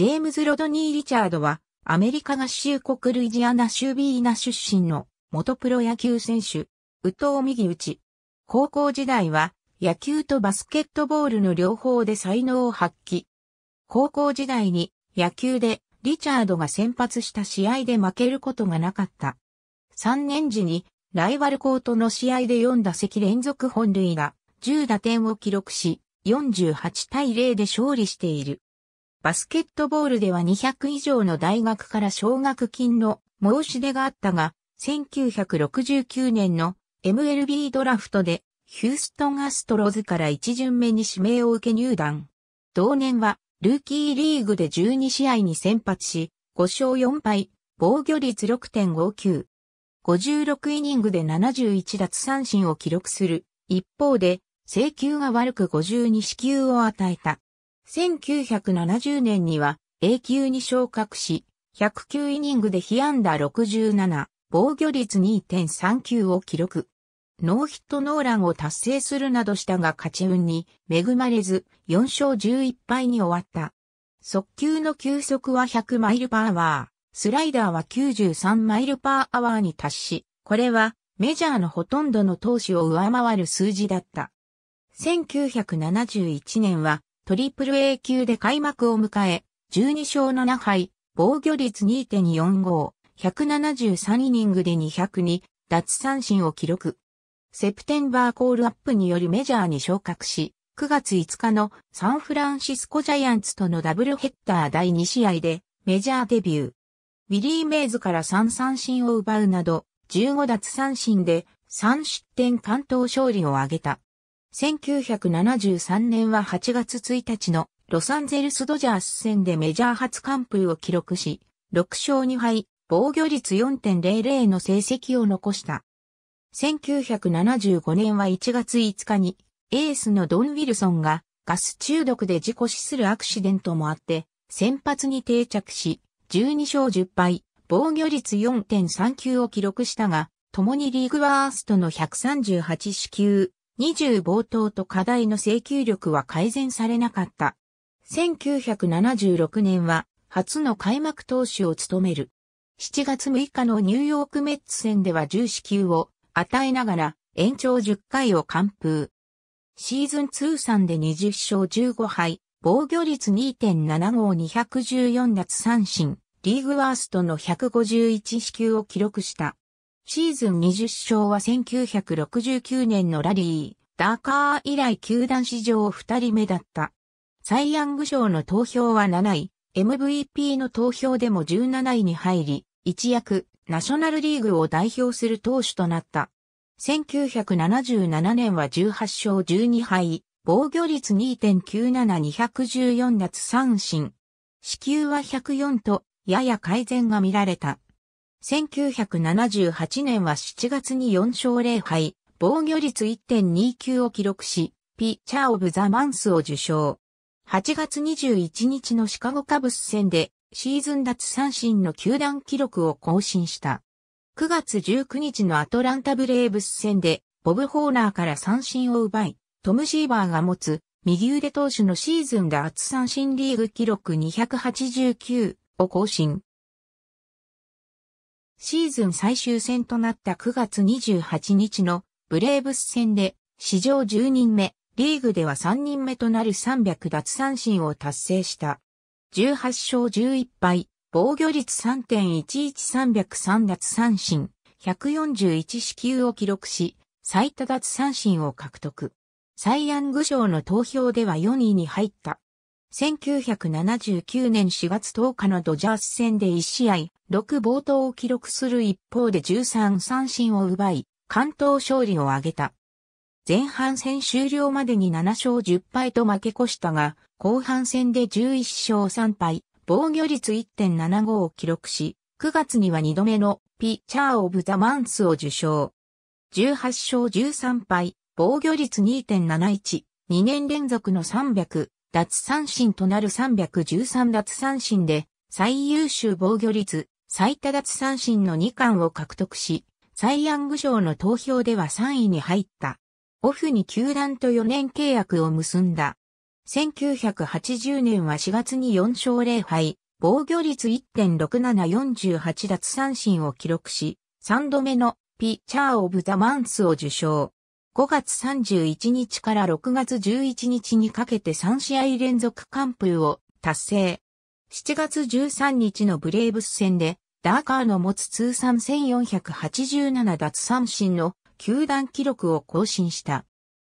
ジェームズ・ロドニー・リチャードは、アメリカ合衆国ルイジアナ州ビーナ出身の元プロ野球選手、宇藤右打ち。高校時代は、野球とバスケットボールの両方で才能を発揮。高校時代に野球でリチャードが先発した試合で負けることがなかった。3年時にライバル校との試合で4打席連続本塁打、10打点を記録し、48対0で勝利している。バスケットボールでは200以上の大学から奨学金の申し出があったが、1969年の MLB ドラフトでヒューストンアストロズから1巡目に指名を受け入団。同年はルーキーリーグで12試合に先発し、5勝4敗、防御率6.59。56イニングで71奪三振を記録する。一方で、制球が悪く52支球を与えた。1970年には A 級に昇格し、109イニングで被安打67、防御率2.39を記録。ノーヒットノーランを達成するなどしたが勝ち運に恵まれず4勝11敗に終わった。速球の球速は100マイルパーワー、スライダーは93マイルパーアワーに達し、これはメジャーのほとんどの投手を上回る数字だった。1971年はトリプル A 級で開幕を迎え、12勝7敗、防御率2.45、173イニングで202、脱三振を記録。セプテンバーコールアップによりメジャーに昇格し、9月5日のサンフランシスコジャイアンツとのダブルヘッダー第2試合でメジャーデビュー。ウィリー・メイズから3三振を奪うなど、15脱三振で3失点関東勝利を挙げた。1973年は8月1日のロサンゼルスドジャース戦でメジャー初完封を記録し、6勝2敗、防御率4.00の成績を残した。1975年は1月5日に、エースのドン・ウィルソンがガス中毒で事故死するアクシデントもあって、先発に定着し、12勝10敗、防御率4.39を記録したが、共にリーグワーストの138支球、20冒頭と課題の請求力は改善されなかった。1976年は初の開幕投手を務める。7月6日のニューヨークメッツ戦では1死球を与えながら延長10回を完封。シーズン通算で20勝15敗、防御率2.75214奪三振、リーグワーストの151支球を記録した。シーズン20勝は1969年のラリー、ダーカー以来球団史上2人目だった。サイ・ヤング賞の投票は7位、MVP の投票でも17位に入り、一躍、ナショナルリーグを代表する投手となった。1977年は18勝12敗、防御率2.97214奪三振。死球は104と、やや改善が見られた。1978年は7月に4勝0敗、防御率1.29を記録し、ピッチャーオブザマンスを受賞。8月21日のシカゴカブス戦でシーズン脱三振の球団記録を更新した。9月19日のアトランタブレーブス戦でボブ・ホーナーから三振を奪い、トム・シーバーが持つ右腕投手のシーズン脱三振リーグ記録289を更新。シーズン最終戦となった9月28日のブレーブス戦で史上10人目、リーグでは3人目となる300奪三振を達成した。18勝11敗、防御率3.11303奪三振、141死球を記録し、最多奪三振を獲得。サイヤング賞の投票では4位に入った。1979年4月10日のドジャース戦で1試合6冒頭を記録する一方で13三振を奪い、関東勝利を挙げた。前半戦終了までに7勝10敗と負け越したが、後半戦で11勝3敗、防御率1.75を記録し、9月には2度目のピッチャーオブザマンスを受賞。18勝13敗、防御率2.71、2年連続の300、奪三振となる313奪三振で、最優秀防御率最多奪三振の2冠を獲得し、サイ・ヤング賞の投票では3位に入った。オフに球団と4年契約を結んだ。1980年は4月に4勝0敗、防御率1.6748奪三振を記録し、3度目のピッチャーオブザマンスを受賞。5月31日から6月11日にかけて3試合連続完封を達成。7月13日のブレーブス戦でダーカーの持つ通算1487奪三振の球団記録を更新した。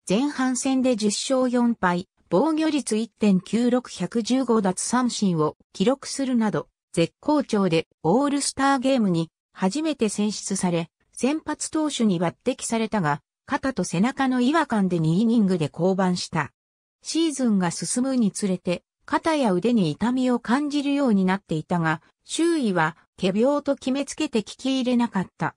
前半戦で10勝4敗、防御率1.96115奪三振を記録するなど、絶好調でオールスターゲームに初めて選出され、先発投手に抜擢されたが、肩と背中の違和感で2イニングで降板した。シーズンが進むにつれて、肩や腕に痛みを感じるようになっていたが、周囲は、仮病と決めつけて聞き入れなかった。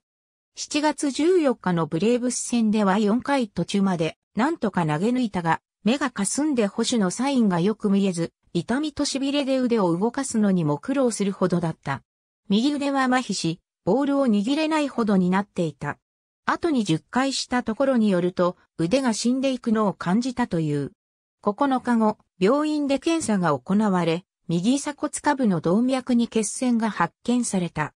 7月14日のブレーブス戦では4回途中まで、なんとか投げ抜いたが、目が霞んで保守のサインがよく見えず、痛みとしびれで腕を動かすのにも苦労するほどだった。右腕は麻痺し、ボールを握れないほどになっていた。後に10回したところによると、腕が死んでいくのを感じたという。9日後、病院で検査が行われ、右鎖骨下部の動脈に血栓が発見された。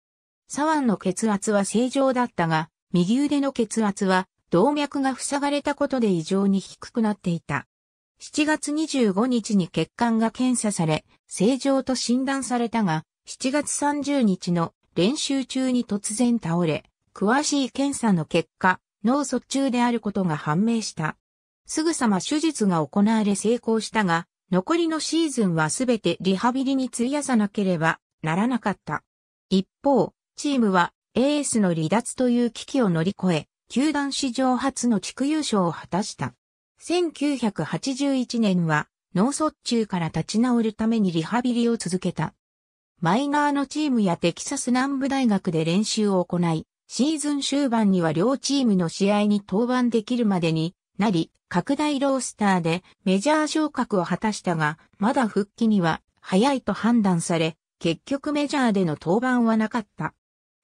左腕の血圧は正常だったが、右腕の血圧は動脈が塞がれたことで異常に低くなっていた。7月25日に血管が検査され、正常と診断されたが、7月30日の練習中に突然倒れ、詳しい検査の結果、脳卒中であることが判明した。すぐさま手術が行われ成功したが、残りのシーズンはすべてリハビリに費やさなければならなかった。一方、チームはエースの離脱という危機を乗り越え、球団史上初の地区優勝を果たした。1981年は脳卒中から立ち直るためにリハビリを続けた。マイナーのチームやテキサス南部大学で練習を行い、シーズン終盤には両チームの試合に登板できるまでになり、拡大ロースターでメジャー昇格を果たしたが、まだ復帰には早いと判断され、結局メジャーでの登板はなかった。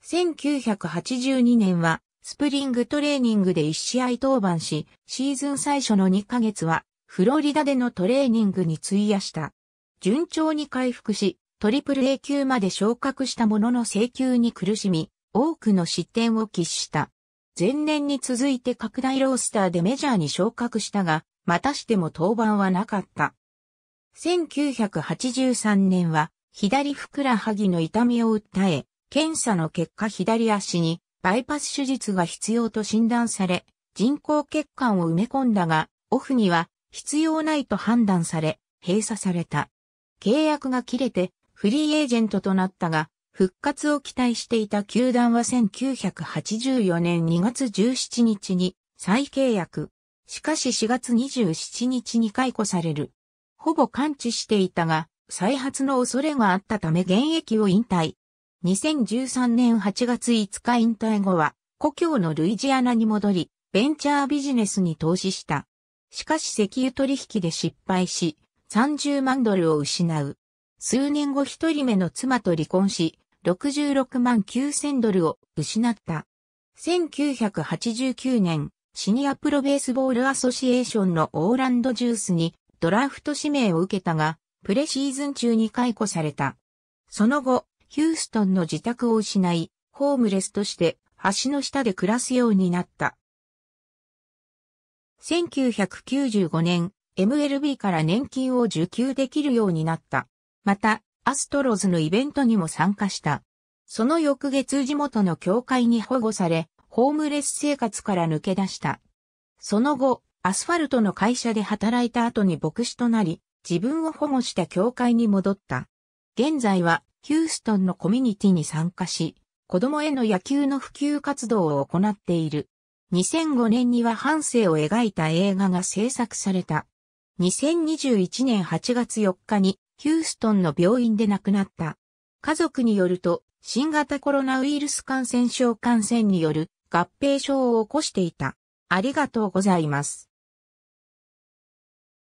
1982年は、スプリングトレーニングで1試合登板し、シーズン最初の2ヶ月は、フロリダでのトレーニングに費やした。順調に回復し、トリプル A 級まで昇格したものの請求に苦しみ、多くの失点を喫した。前年に続いて拡大ロースターでメジャーに昇格したが、またしても登板はなかった。1983年は左ふくらはぎの痛みを訴え、検査の結果左足にバイパス手術が必要と診断され、人工血管を埋め込んだが、オフには必要ないと判断され、閉鎖された。契約が切れてフリーエージェントとなったが、復活を期待していた球団は1984年2月17日に再契約。しかし4月27日に解雇される。ほぼ完治していたが、再発の恐れがあったため現役を引退。2013年8月5日引退後は、故郷のルイジアナに戻り、ベンチャービジネスに投資した。しかし石油取引で失敗し、30万ドルを失う。数年後一人目の妻と離婚し、66万9000ドルを失った。1989年、シニアプロベースボールアソシエーションのオーランドジュースにドラフト指名を受けたが、プレシーズン中に解雇された。その後、ヒューストンの自宅を失い、ホームレスとして橋の下で暮らすようになった。1995年、MLB から年金を受給できるようになった。また、アストロズのイベントにも参加した。その翌月地元の教会に保護され、ホームレス生活から抜け出した。その後、アスファルトの会社で働いた後に牧師となり、自分を保護した教会に戻った。現在は、ヒューストンのコミュニティに参加し、子供への野球の普及活動を行っている。2005年には半生を描いた映画が制作された。2021年8月4日にヒューストンの病院で亡くなった。家族によると、新型コロナウイルス感染症感染による合併症を起こしていた。ありがとうございます。